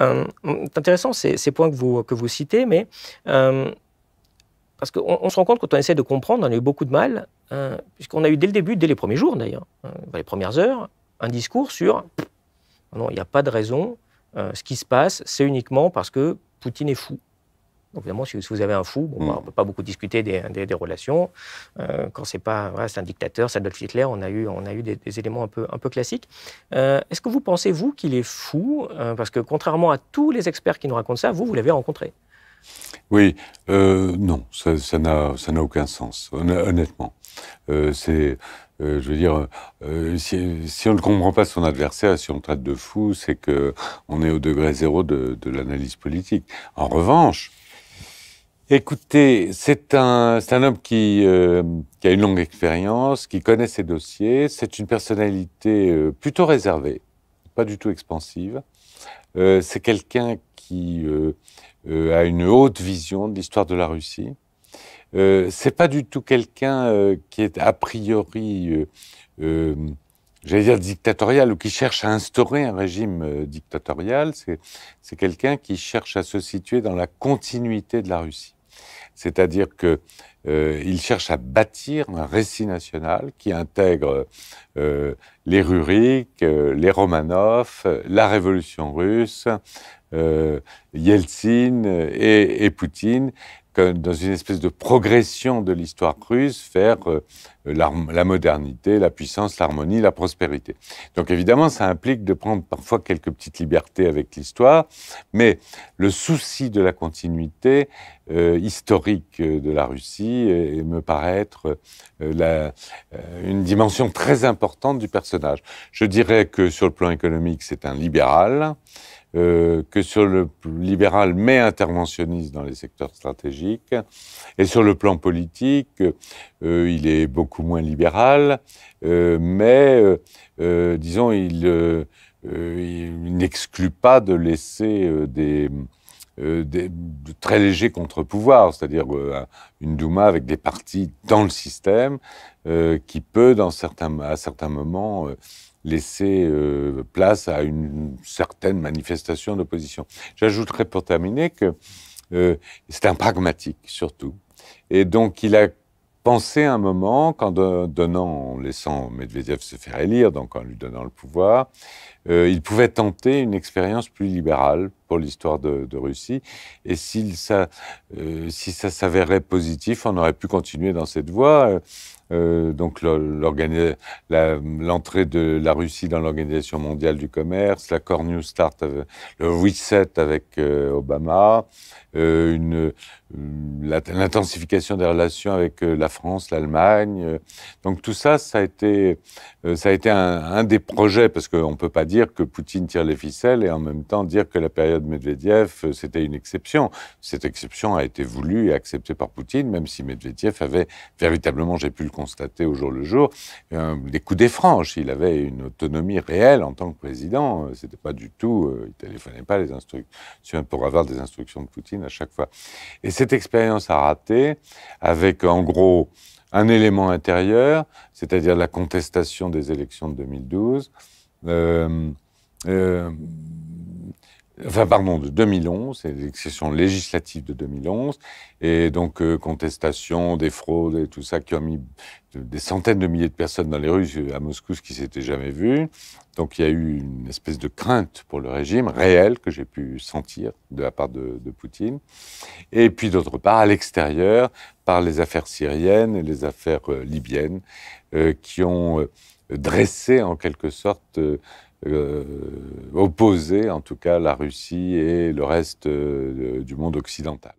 Euh, c'est intéressant ces, points que vous, citez, mais euh, parce qu'on se rend compte quand on essaie de comprendre, on a eu beaucoup de mal, euh, puisqu'on a eu dès le début, dès les premiers jours d'ailleurs, les premières heures, un discours sur non, il n'y a pas de raison, ce qui se passe, c'est uniquement parce que Poutine est fou évidemment, si, vous avez un fou, bah, mm. on ne peut pas beaucoup discuter des, relations. Euh, quand c'est pas c'est un dictateur, c'est Adolf Hitler, on a eu, on a eu des, éléments un peu, un peu classiques. Euh, est-ce que vous pensez, vous, qu'il est fou euh, Parce que contrairement à tous les experts qui nous racontent ça, vous, vous l'avez rencontré. Oui, non, ça n'a ça aucun sens, honnêtement. c'est, je veux dire, si, on ne comprend pas son adversaire, si on traite de fou, c'est que on est au degré zéro de l'analyse politique. En revanche, Écoutez, c'est un, un, homme euh, qui, a une longue expérience, qui connaît ses dossiers. C'est une personnalité euh, plutôt réservée, pas du tout expansive. Euh, c'est quelqu'un qui a une haute vision de l'histoire de la Russie. c'est pas du tout quelqu'un qui est a priori, j'allais dire dictatorial, ou qui cherche à instaurer un régime dictatorial. C'est quelqu'un qui cherche à se situer dans la continuité de la Russie. C'est-à-dire qu'il euh, cherche à bâtir un récit national qui intègre euh, les Rurik, euh, les Romanov, la Révolution russe, Yeltsin et, Poutine, dans une espèce de progression de l'histoire russe vers euh, la, modernité, la puissance, l'harmonie, la prospérité. Donc évidemment, ça implique de prendre parfois quelques petites libertés avec l'histoire, mais le souci de la continuité euh, historique euh, de la Russie me paraît être une dimension très importante du personnage. Je dirais que sur le plan économique, c'est un libéral, que sur le libéral mais interventionniste dans les secteurs stratégiques, et sur le plan politique, il est beaucoup moins libéral, euh, mais euh, euh, disons, il, n'exclut pas de laisser des, de très légers contre-pouvoirs, c'est-à-dire une Douma avec des partis dans le système qui peut, dans certains, à certains moments, laisser place à une certaine manifestation d'opposition. J'ajouterai pour terminer que c'est un pragmatique surtout. Et donc il a penser un moment qu'en donnant, laissant Medvedev se faire élire, donc en lui donnant le pouvoir, euh, il pouvait tenter une expérience plus libérale pour l'histoire de, Russie. Et euh, si ça s'avérait positif, on aurait pu continuer dans cette voie. Euh, euh, donc l'entrée de la Russie dans l'Organisation mondiale du commerce, l'accord New Start, le reset avec euh, Obama, euh, l'intensification des relations avec la France, l'Allemagne. Donc tout ça, ça a été, ça a été un, un des projets, parce qu'on ne peut pas dire que Poutine tire les ficelles et en même temps dire que la période Medvedev, c'était une exception. Cette exception a été voulue et acceptée par Poutine, même si Medvedev avait véritablement, j'ai pu le constaté au jour le jour, euh, des coups d'effranche, Il avait une autonomie réelle en tant que président. Euh, c'était pas du tout, euh, il téléphonait pas les instructions pour avoir des instructions de Poutine à chaque fois. Et cette expérience a raté avec en gros un élément intérieur, c'est-à-dire la contestation des élections de 2012. Euh, enfin pardon, de 2011, c'est l'exception législative de 2011, et donc euh, contestation des fraudes et tout ça qui ont mis des centaines de milliers de personnes dans les rues euh, à Moscou, ce qui s'était jamais vu. Donc il y a eu une espèce de crainte pour le régime réel que j'ai pu sentir de la part de, Poutine. Et puis d'autre part, à l'extérieur, par les affaires syriennes et les affaires euh, libyennes, qui ont dressé en quelque sorte euh, opposé, opposer en tout cas la Russie et le reste euh, du monde occidental.